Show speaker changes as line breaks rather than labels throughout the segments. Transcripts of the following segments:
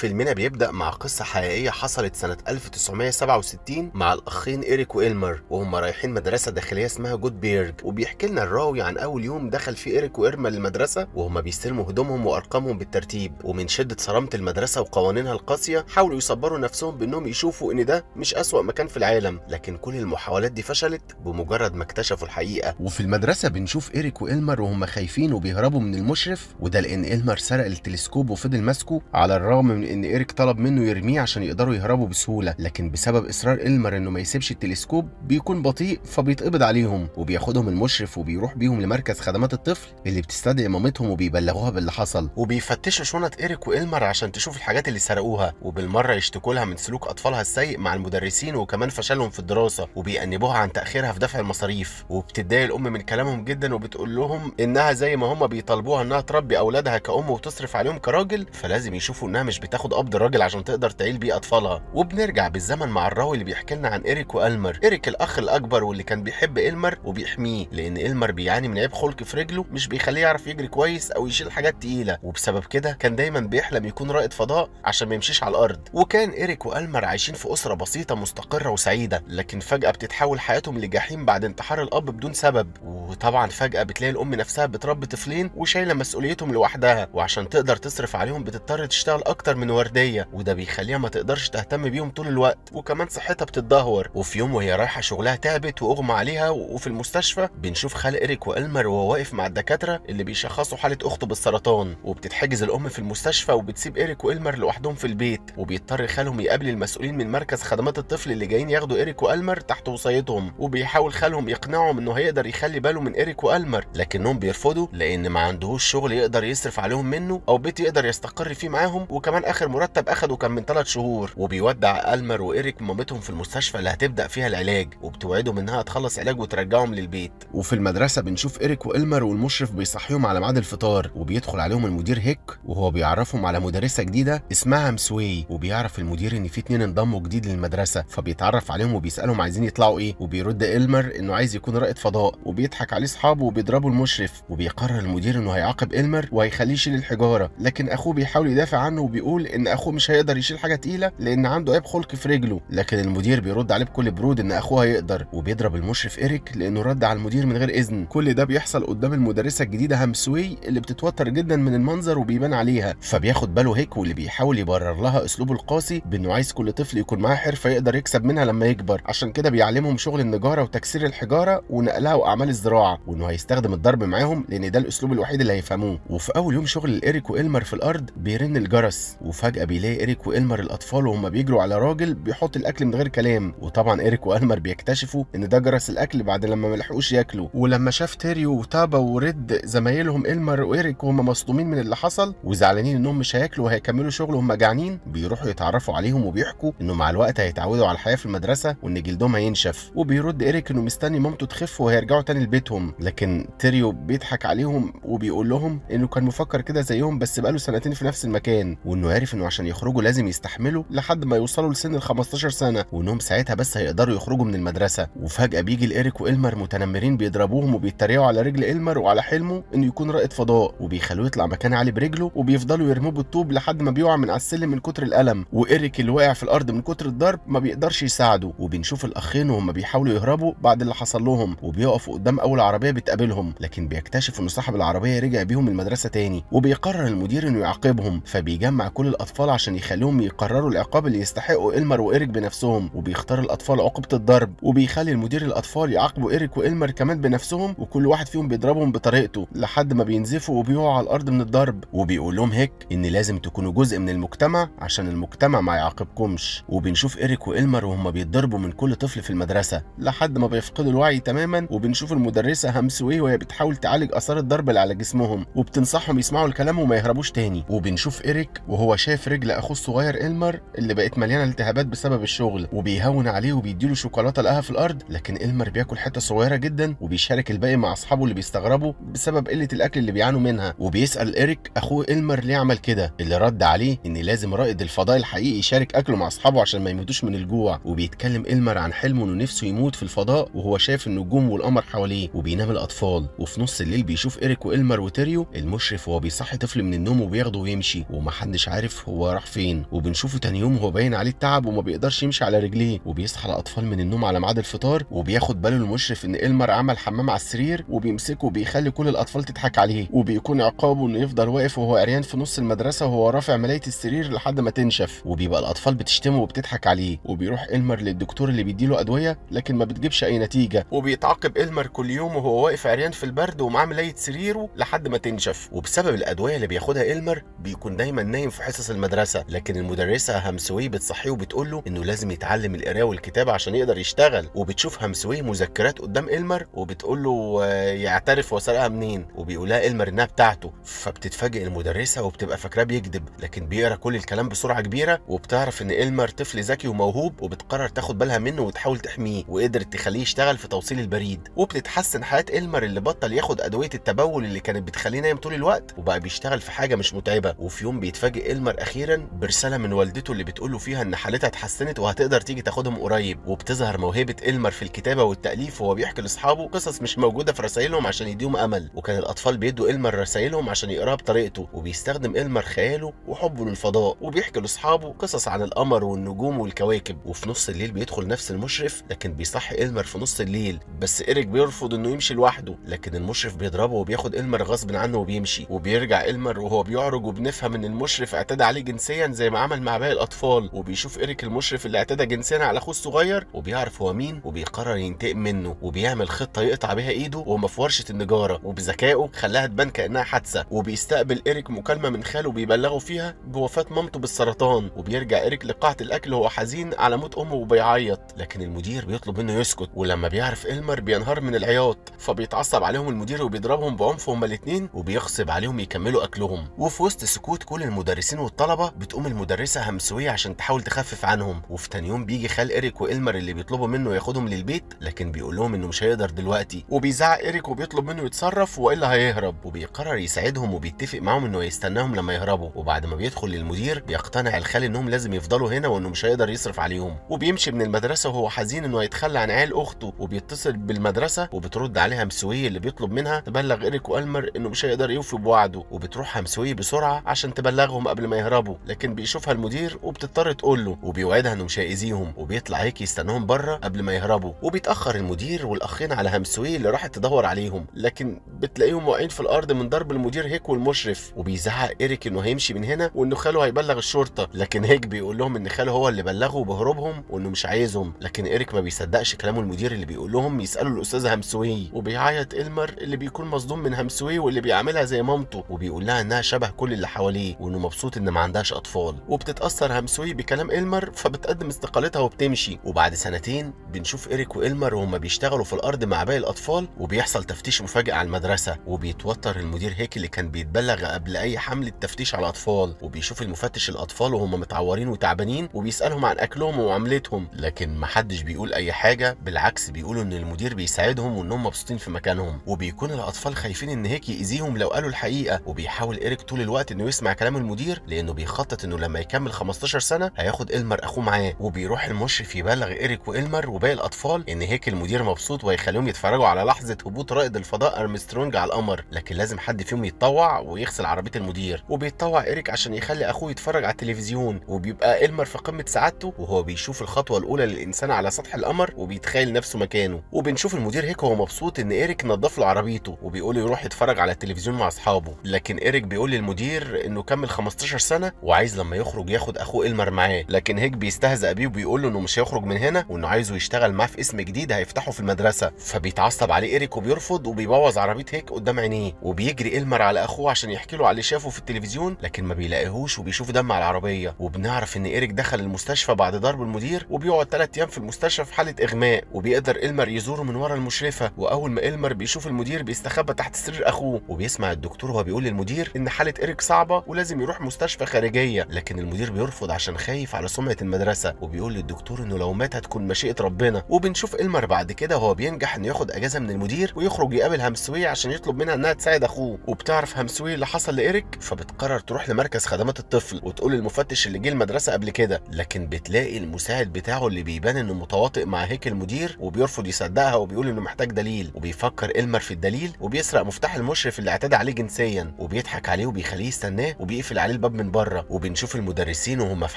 فيلمنا بيبدأ مع قصة حقيقية حصلت سنة 1967 مع الأخين إيريك وإلمر وهم رايحين مدرسة داخلية اسمها جود بيرج وبيحكي لنا الراوي عن أول يوم دخل فيه إيريك وإيرما للمدرسة وهم بيستلموا هدومهم وأرقامهم بالترتيب ومن شدة صرامة المدرسة وقوانينها القاسية حاولوا يصبروا نفسهم بأنهم يشوفوا إن ده مش أسوأ مكان في العالم لكن كل المحاولات دي فشلت بمجرد ما اكتشفوا الحقيقة وفي المدرسة بنشوف إيريك وإلمر وهم خايفين وبيهربوا من المشرف وده لأن إلمر سرق التلسكوب وفضل ماسكه على الرغم من وارن ان ايريك طلب منه يرميه عشان يقدروا يهربوا بسهوله لكن بسبب اصرار إلمر انه ما يسيبش التلسكوب بيكون بطيء فبيتقبض عليهم وبياخدهم المشرف وبيروح بيهم لمركز خدمات الطفل اللي بتستدعي مامتهم وبيبلغوها باللي حصل وبيفتشوا شنط ايريك وإلمر عشان تشوف الحاجات اللي سرقوها وبالمره يشتكوا لها من سلوك اطفالها السيء مع المدرسين وكمان فشلهم في الدراسه وبيأنبوها عن تأخيرها في دفع المصاريف وبتتضايق الام من كلامهم جدا وبتقول لهم انها زي ما هم بيطالبوها انها تربي اولادها كأم وتصرف عليهم كراجل فلازم يشوفوا انها مش بت تاخد قبض الراجل عشان تقدر تعيل بيه اطفالها وبنرجع بالزمن مع الراوي اللي بيحكي لنا عن ايريك والمر ايريك الاخ الاكبر واللي كان بيحب المر وبيحميه لان المر بيعاني من عيب خلق في رجله مش بيخليه يعرف يجري كويس او يشيل حاجات تقيله وبسبب كده كان دايما بيحلم يكون رائد فضاء عشان ما يمشيش على الارض وكان ايريك والمر عايشين في اسره بسيطه مستقره وسعيده لكن فجاه بتتحول حياتهم لجحيم بعد انتحار الاب بدون سبب وطبعا فجاه بتلاقي الام نفسها بتربي طفلين وشايله مسؤوليتهم لوحدها وعشان تقدر تصرف عليهم بتضطر تشتغل اكتر اكتر من ورديه وده بيخليها ما تقدرش تهتم بيهم طول الوقت وكمان صحتها بتتدهور وفي يوم وهي رايحه شغلها تعبت واغمى عليها وفي المستشفى بنشوف خال ايريك والمر وهو واقف مع الدكاتره اللي بيشخصوا حاله اخته بالسرطان وبتتحجز الام في المستشفى وبتسيب ايريك والمر لوحدهم في البيت وبيضطر خالهم يقابل المسؤولين من مركز خدمات الطفل اللي جايين ياخدوا ايريك والمر تحت وصايتهم وبيحاول خالهم يقنعهم انه هيقدر يخلي باله من ايريك والمر لكنهم بيرفضوا لان ما عندهوش شغل يقدر يصرف عليهم منه او بيت يقدر يستقر فيه معاهم وكمان كمان اخر مرتب اخده كان من 3 شهور وبيودع المر وايريك مامتهم في المستشفى اللي هتبدا فيها العلاج وبتوعدهم انها تخلص علاج وترجعهم للبيت وفي المدرسه بنشوف ايريك والمر والمشرف بيصحيهم على ميعاد الفطار وبيدخل عليهم المدير هيك وهو بيعرفهم على مدرسه جديده اسمها مسوي وبيعرف المدير ان في اتنين انضموا جديد للمدرسه فبيتعرف عليهم وبيسالهم عايزين يطلعوا ايه وبيرد المر انه عايز يكون رائد فضاء وبيضحك عليه اصحابه وبيضربوا المشرف وبيقرر المدير انه هيعاقب المر وهيخليه يشيل الحجاره لكن اخوه بيحاول يدافع عنه وبيقول بيقول ان اخوه مش هيقدر يشيل حاجه تقيله لان عنده عيب خلق في رجله لكن المدير بيرد عليه بكل برود ان اخوه هيقدر وبيضرب المشرف ايريك لانه رد على المدير من غير اذن كل ده بيحصل قدام المدرسه الجديده همسوي اللي بتتوتر جدا من المنظر وبيبان عليها فبياخد باله هيك واللي بيحاول يبرر لها اسلوبه القاسي بانه عايز كل طفل يكون معاه حرفه يقدر يكسب منها لما يكبر عشان كده بيعلمهم شغل النجاره وتكسير الحجاره ونقلها واعمال الزراعه وانه هيستخدم الضرب معاهم لان ده الاسلوب الوحيد اللي هيفهموه وفي اول يوم شغل الايريك والمر في الارض بيرن الجرس وفجأة بيلاقي إيريك وإلمر الأطفال وهما بيجروا على راجل بيحط الأكل من غير كلام وطبعا إيريك وإلمر بيكتشفوا إن ده جرس الأكل بعد لما ملحقوش ياكلوا ولما شاف تيريو وتابا وريد زمايلهم إلمر وإيريك وهما مصدومين من اللي حصل وزعلانين إنهم مش هياكلوا وهيكملوا شغل وهم جعانين بيروحوا يتعرفوا عليهم وبيحكوا إنه مع الوقت هيتعودوا على الحياة في المدرسة وإن جلدهم هينشف وبيرد إيريك إنه مستني مامته تخف وهيرجعوا تاني لبيتهم لكن تيريو بيضحك عليهم وبيقول لهم إنه كان مفكر كده زيهم بس بقاله سنتين في نفس المكان وإنه وعرف انه عشان يخرجوا لازم يستحملوا لحد ما يوصلوا لسن ال 15 سنه وانهم ساعتها بس هيقدروا يخرجوا من المدرسه وفجاه بيجي لإيريك والمر متنمرين بيضربوهم وبيتريقوا على رجل المر وعلى حلمه انه يكون رائد فضاء وبيخلوه يطلع مكان علي برجله وبيفضلوا يرموه بالطوب لحد ما بيقع من على السلم من كتر الالم وإيريك اللي واقع في الارض من كتر الضرب ما بيقدرش يساعده وبنشوف الاخين وهم بيحاولوا يهربوا بعد اللي حصل لهم وبيقفوا قدام اول عربيه بتقابلهم لكن بيكتشف ان صاحب العربيه رجع بيهم المدرسه تاني وبيقرر المدير انه يعاقبهم فبيجمع كل كل الاطفال عشان يخليهم يقرروا العقاب اللي يستحقوا إلمر وإيريك بنفسهم وبيختار الاطفال عقوبة الضرب وبيخلي المدير الاطفال يعاقبوا إيريك وإلمر كمان بنفسهم وكل واحد فيهم بيضربهم بطريقته لحد ما بينزفوا وبيقعوا على الارض من الضرب وبيقول لهم هيك ان لازم تكونوا جزء من المجتمع عشان المجتمع ما يعاقبكمش وبنشوف إيريك وإلمر وهم بيتضربوا من كل طفل في المدرسة لحد ما بيفقدوا الوعي تماما وبنشوف المدرسة همسوي وهي بتحاول تعالج آثار الضرب اللي على جسمهم وبتنصحهم يسمعوا الكلام وما يهربوش تاني وبنشوف إيريك وهو هو شاف رجل اخوه الصغير إلمر اللي بقت مليانه التهابات بسبب الشغل وبيهون عليه وبيديله شوكولاته لقاها في الارض لكن إلمر بياكل حته صغيره جدا وبيشارك الباقي مع اصحابه اللي بيستغربوا بسبب قله الاكل اللي بيعانوا منها وبيسال إيريك اخوه إلمر ليه عمل كده اللي رد عليه ان لازم رائد الفضاء الحقيقي يشارك اكله مع اصحابه عشان ما يموتوش من الجوع وبيتكلم إلمر عن حلمه انه نفسه يموت في الفضاء وهو شايف النجوم والقمر حواليه وبينام الاطفال وفي نص الليل بيشوف إيريك وإلمر وتيريو المشرف وهو بيصحي طفل من النوم وبياخده ويمشي ومحدش عارف عارف هو راح فين وبنشوفه تاني يوم هو باين عليه التعب وما بيقدرش يمشي على رجليه وبيصحى الاطفال من النوم على ميعاد الفطار وبياخد باله المشرف ان إلمر عمل حمام على السرير وبيمسكه وبيخلي كل الاطفال تضحك عليه وبيكون عقابه انه يفضل واقف وهو عريان في نص المدرسه وهو رافع ملايه السرير لحد ما تنشف وبيبقى الاطفال بتشتمه وبتضحك عليه وبيروح إلمر للدكتور اللي بيديله ادويه لكن ما بتجيبش اي نتيجه وبيتعاقب إلمر كل يوم وهو واقف عريان في البرد ومعاه ملايه سريره لحد ما تنشف وبسبب الادويه اللي بياخدها إلمر بيكون دايما نايم في حصص المدرسه لكن المدرسه همسوي بتصحيه وبتقول له انه لازم يتعلم القراءه والكتابه عشان يقدر يشتغل وبتشوف همسوي مذكرات قدام إلمر وبتقول له آه، يعترف وسرقها منين وبيقول لها إلمر انها بتاعته فبتتفاجئ المدرسه وبتبقى فاكراه بيكذب لكن بيقرا كل الكلام بسرعه كبيره وبتعرف ان إلمر طفل ذكي وموهوب وبتقرر تاخد بالها منه وتحاول تحميه وقدرت تخليه يشتغل في توصيل البريد وبتتحسن حياه إلمر اللي بطل ياخد ادويه التبول اللي كانت بتخليه نايم طول الوقت وبقى بيشتغل في حاجه مش متعبه وفي يوم بيتفاجئ إلمر أخيرا برسالة من والدته اللي بتقوله فيها إن حالتها اتحسنت وهتقدر تيجي تاخدهم قريب وبتظهر موهبة إلمر في الكتابة والتأليف وهو بيحكي لأصحابه قصص مش موجودة في رسايلهم عشان يديهم أمل وكان الأطفال بيدوا إلمر رسايلهم عشان يقراها بطريقته وبيستخدم إلمر خياله وحبه للفضاء وبيحكي لأصحابه قصص عن القمر والنجوم والكواكب وفي نص الليل بيدخل نفس المشرف لكن بيصحي إلمر في نص الليل بس إيريك بيرفض إنه يمشي لوحده لكن المشرف بيضربه وبياخد إلمر غصب عنه وبيمشي وبيرجع إلمر وهو بيعرج وبنفهم إن المشرف اعتدى عليه جنسيا زي ما عمل مع باقي الاطفال وبيشوف ايريك المشرف اللي اعتدى جنسيا على اخوه الصغير وبيعرف هو مين وبيقرر ينتقم منه وبيعمل خطه يقطع بيها ايده وهما في ورشه النجاره وبذكائه خلاها تبان كانها حادثه وبيستقبل ايريك مكالمه من خاله بيبلغه فيها بوفاه مامته بالسرطان وبيرجع ايريك لقاعه الاكل وهو حزين على موت امه وبيعيط لكن المدير بيطلب منه يسكت ولما بيعرف إلمر بينهار من العياط فبيتعصب عليهم المدير وبيضربهم بعنف هما الاثنين وبيغصب عليهم يكملوا اكلهم وفي وسط سكوت كل المدرسين المدرسين والطلبه بتقوم المدرسه همسويه عشان تحاول تخفف عنهم وفي تاني يوم بيجي خال ايريك والمر اللي بيطلبوا منه ياخدهم للبيت لكن بيقول لهم انه مش هيقدر دلوقتي وبيزعق ايريك وبيطلب منه يتصرف والا هيهرب وبيقرر يساعدهم وبيتفق معاهم انه هيستناهم لما يهربوا وبعد ما بيدخل للمدير بيقتنع الخال انهم لازم يفضلوا هنا وانه مش هيقدر يصرف عليهم وبيمشي من المدرسه وهو حزين انه هيتخلى عن عيال اخته وبيتصل بالمدرسه وبترد عليها همسويه اللي بيطلب منها تبلغ ايريك والمر انه مش هيقدر يوفي بوعده وبتروح همسويه بسرعه عشان تبلغهم قبل قبل ما يهربوا لكن بيشوفها المدير وبتضطر تقول له وبيوعدها انه مش هيأذيهم وبيطلع هيك يستناهم بره قبل ما يهربوا وبيتأخر المدير والأخين على همسوي اللي راحت تدور عليهم لكن بتلاقيهم واقعين في الأرض من ضرب المدير هيك والمشرف وبيزعق إيريك انه هيمشي من هنا وانه خاله هيبلغ الشرطة لكن هيك بيقول لهم ان خاله هو اللي بلغه بهروبهم وانه مش عايزهم لكن إيريك ما بيصدقش كلامه المدير اللي بيقول لهم يسألوا الأستاذة همسوي وبيعيط إلمر اللي بيكون مصدوم من همسوي واللي بيعملها زي مامته وبيقول لها انها شبه كل اللي حواليه وانه مبسوط مبسوط ان ما عندهاش اطفال وبتتاثر همسوي بكلام إلمر فبتقدم استقالتها وبتمشي وبعد سنتين بنشوف إيريك وإلمر وهما بيشتغلوا في الارض مع باقي الاطفال وبيحصل تفتيش مفاجئ على المدرسه وبيتوتر المدير هيك اللي كان بيتبلغ قبل اي حمله تفتيش على الاطفال وبيشوف المفتش الاطفال وهما متعورين وتعبانين وبيسالهم عن اكلهم ومعاملتهم لكن محدش بيقول اي حاجه بالعكس بيقولوا ان المدير بيساعدهم وانهم مبسوطين في مكانهم وبيكون الاطفال خايفين ان هيك ياذيهم لو قالوا الحقيقه وبيحاول ايريك طول الوقت انه يسمع كلام المدير لانه بيخطط انه لما يكمل 15 سنه هياخد المر اخوه معاه وبيروح المشرف يبلغ ايريك والمر وباقي الاطفال ان هيك المدير مبسوط وهيخليهم يتفرجوا على لحظه هبوط رائد الفضاء ارمسترونج على القمر لكن لازم حد فيهم يتطوع ويغسل عربيه المدير وبيتطوع ايريك عشان يخلي اخوه يتفرج على التلفزيون وبيبقى المر في قمه سعادته وهو بيشوف الخطوه الاولى للانسان على سطح القمر وبيتخيل نفسه مكانه وبنشوف المدير هيك هو مبسوط ان ايريك نظف له عربيته وبيقول يروح يتفرج على التلفزيون مع اصحابه لكن ايريك بيقول للمدير انه كمل 15 16 سنه وعايز لما يخرج ياخد اخوه المر معاه لكن هيك بيستهزأ بيه وبيقول له انه مش هيخرج من هنا وانه عايزه يشتغل معاه في اسم جديد هيفتحه في المدرسه فبيتعصب عليه ايريك وبيرفض وبيبوظ عربيه هيك قدام عينيه وبيجري المر على اخوه عشان يحكي له على اللي شافه في التلفزيون لكن ما بيلاقيهوش وبيشوف دم على العربيه وبنعرف ان ايريك دخل المستشفى بعد ضرب المدير وبيقعد 3 ايام في المستشفى في حاله اغماء وبيقدر المر يزوره من ورا المشرفه واول ما المر بيشوف المدير بيستخبى تحت سرير اخوه وبيسمع الدكتور وهو بيقول للمدير ان حاله ايريك صعبه ولازم يروح مستشفى مستشفى خارجيه لكن المدير بيرفض عشان خايف على سمعه المدرسه وبيقول للدكتور انه لو مات هتكون مشيئه ربنا وبنشوف إلمر بعد كده هو بينجح انه ياخد اجازه من المدير ويخرج يقابل همسوي عشان يطلب منها انها تساعد اخوه وبتعرف همسوي اللي حصل لايريك فبتقرر تروح لمركز خدمات الطفل وتقول للمفتش اللي جه المدرسه قبل كده لكن بتلاقي المساعد بتاعه اللي بيبان انه متواطئ مع هيك المدير وبيرفض يصدقها وبيقول انه محتاج دليل وبيفكر إلمر في الدليل وبيسرق مفتاح المشرف اللي اعتدى عليه جنسيا وبيضحك عليه وبيخليه يستناه وبيقفل عليه الباب من بره وبنشوف المدرسين وهم في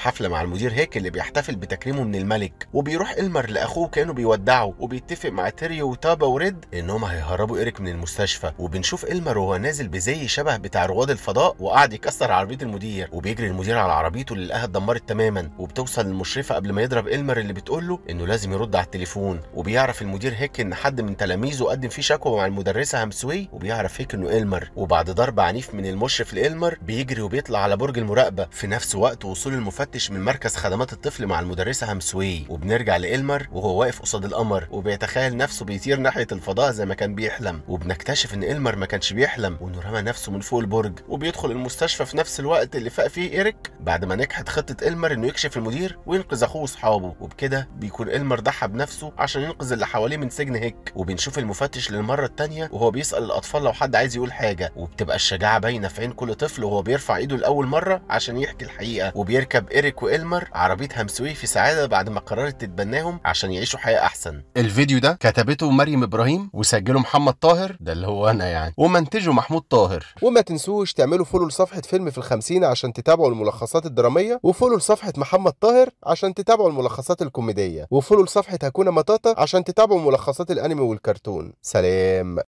حفله مع المدير هيك اللي بيحتفل بتكريمه من الملك وبيروح إلمر لاخوه كانوا بيودعوا وبيتفق مع تيري وتابا وريد انهم هيهربوا إيريك من المستشفى وبنشوف إلمر وهو نازل بزي شبه بتاع رواد الفضاء وقعد يكسر عربيه المدير وبيجري المدير على عربيته اللي لقاها اتدمرت تماما وبتوصل المشرفه قبل ما يضرب إلمر اللي بتقول له انه لازم يرد على التليفون وبيعرف المدير هيك ان حد من تلاميذه قدم فيه شكوى مع المدرسه همسوي وبيعرف هيك انه إلمر وبعد ضرب عنيف من المشرف لإلمر بيجري وبيطلع على على برج المراقبه في نفس وقت وصول المفتش من مركز خدمات الطفل مع المدرسه همسوي وبنرجع لإلمر وهو واقف قصاد القمر وبيتخيل نفسه بيطير ناحيه الفضاء زي ما كان بيحلم وبنكتشف ان إلمر ما كانش بيحلم وانه رمى نفسه من فوق البرج وبيدخل المستشفى في نفس الوقت اللي فاق فيه إيريك بعد ما نجحت خطه إلمر انه يكشف المدير وينقذ اخوه واصحابه وبكده بيكون إلمر ضحى بنفسه عشان ينقذ اللي حواليه من سجن هيك وبنشوف المفتش للمره الثانيه وهو بيسال الاطفال لو حد عايز يقول حاجه وبتبقى الشجاعه باينه في عين كل طفل وهو بيرفع ايده الاول اول مره عشان يحكي الحقيقه وبيركب ايريك والمر عربيه همسوي في سعاده بعد ما قررت تتبناهم عشان يعيشوا حياه احسن الفيديو ده كتبته مريم ابراهيم وسجله محمد طاهر ده اللي هو انا يعني ومنتجه محمود طاهر وما تنسوش تعملوا فولو لصفحه فيلم في الخمسين عشان تتابعوا الملخصات الدراميه وفولو لصفحه محمد طاهر عشان تتابعوا الملخصات الكوميديه وفولو لصفحه هكونا مطاطا عشان تتابعوا ملخصات الانمي والكرتون سلام